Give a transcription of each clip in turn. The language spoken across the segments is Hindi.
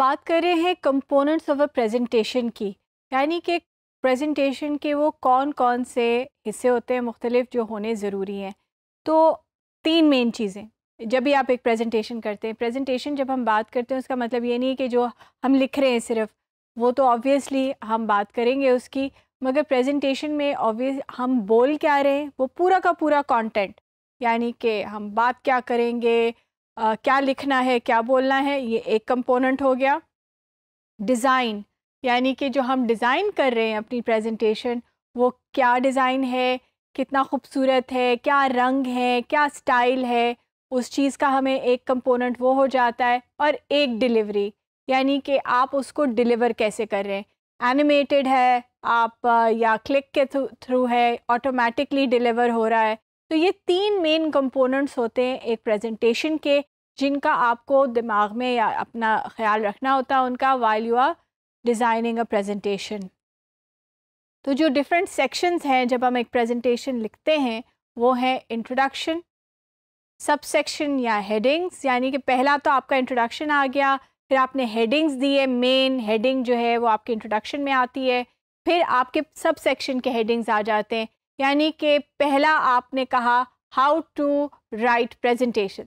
बात कर रहे हैं कंपोनेंट्स ऑफ अ प्रेजेंटेशन की यानी कि प्रेजेंटेशन के वो कौन कौन से हिस्से होते हैं मुख्तलिफ जो होने ज़रूरी हैं तो तीन मेन चीज़ें जब भी आप एक प्रेजेंटेशन करते हैं प्रेजेंटेशन जब हम बात करते हैं उसका मतलब ये नहीं है कि जो हम लिख रहे हैं सिर्फ वो तो ऑब्वियसली हम बात करेंगे उसकी मगर प्रेजेंटेशन में ऑब्वियस हम बोल क्या रहे हैं वो पूरा का पूरा कंटेंट यानी कि हम बात क्या करेंगे आ, क्या लिखना है क्या बोलना है ये एक कंपोनेंट हो गया डिज़ाइन यानी कि जो हम डिज़ाइन कर रहे हैं अपनी प्रेजेंटेशन वो क्या डिज़ाइन है कितना खूबसूरत है क्या रंग है क्या स्टाइल है उस चीज़ का हमें एक कंपोनेंट वो हो जाता है और एक डिलीवरी यानी कि आप उसको डिलीवर कैसे कर रहे हैं एनिमेटेड है आप या क्लिक के थ्रू है ऑटोमेटिकली डिलीवर हो रहा है तो ये तीन मेन कंपोनेंट्स होते हैं एक प्रेजेंटेशन के जिनका आपको दिमाग में या अपना ख्याल रखना होता है उनका while you are designing a presentation तो जो डिफरेंट सेक्शंस हैं जब हम एक प्रेजेंटेशन लिखते हैं वो है इंट्रोडक्शन सब सेक्शन या हेडिंग्स यानी कि पहला तो आपका इंट्रोडक्शन आ गया फिर आपने हेडिंग्स दिए मेन हेडिंग जो है वो आपके इंट्रोडक्शन में आती है फिर आपके सब सेक्शन के हेडिंग्स आ जाते हैं यानी कि पहला आपने कहा हाउ टू राइट प्रेजेंटेशन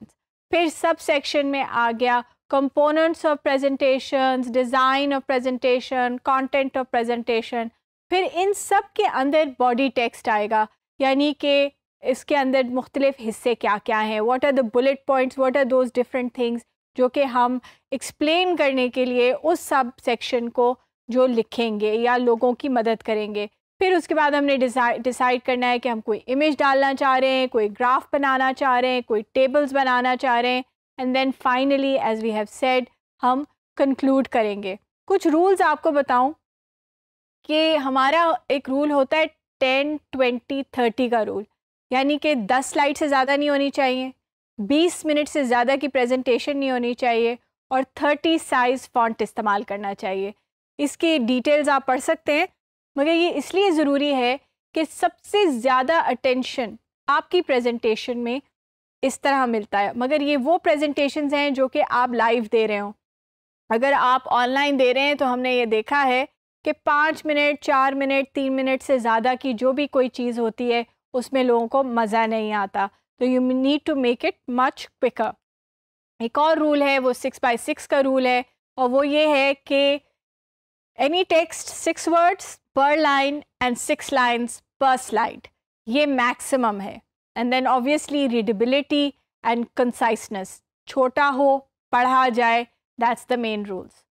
फिर सब सेक्शन में आ गया components of presentations design of presentation content of presentation फिर इन सब के अंदर बॉडी टेक्स्ट आएगा यानी कि इसके अंदर मुख्तलिफ हिस्से क्या क्या हैं what are the bullet points what are those different things जो कि हम एक्सप्लेन करने के लिए उस सब सेक्शन को जो लिखेंगे या लोगों की मदद करेंगे फिर उसके बाद हमने डिसाइड करना है कि हम कोई इमेज डालना चाह रहे हैं कोई ग्राफ बनाना चाह रहे हैं कोई टेबल्स बनाना चाह रहे हैं and then finally as we have said हम कंक्लूड करेंगे कुछ रूल्स आपको बताऊं कि हमारा एक रूल होता है टेन ट्वेंटी थर्टी का रूल यानी कि दस स्लाइड से ज़्यादा नहीं होनी चाहिए बीस मिनट से ज़्यादा की प्रेजेंटेशन नहीं होनी चाहिए और थर्टी साइज़ फॉन्ट इस्तेमाल करना चाहिए इसकी डिटेल्स आप पढ़ सकते हैं मगर ये इसलिए ज़रूरी है कि सबसे ज़्यादा अटेंशन आपकी प्रेजेंटेशन में इस तरह मिलता है मगर ये वो प्रेजेंटेशन हैं जो कि आप लाइव दे रहे हो अगर आप ऑनलाइन दे रहे हैं तो हमने ये देखा है कि पाँच मिनट चार मिनट तीन मिनट से ज़्यादा की जो भी कोई चीज़ होती है उसमें लोगों को मज़ा नहीं आता तो you need to make it much quicker एक और रूल है वो सिक्स बाई सिक्स का रूल है और वो ये है कि any text six words per line and six lines per slide ये मैक्सिमम है and then obviously readability and conciseness छोटा हो पढ़ा जाए that's the main rules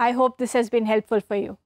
I hope this has been helpful for you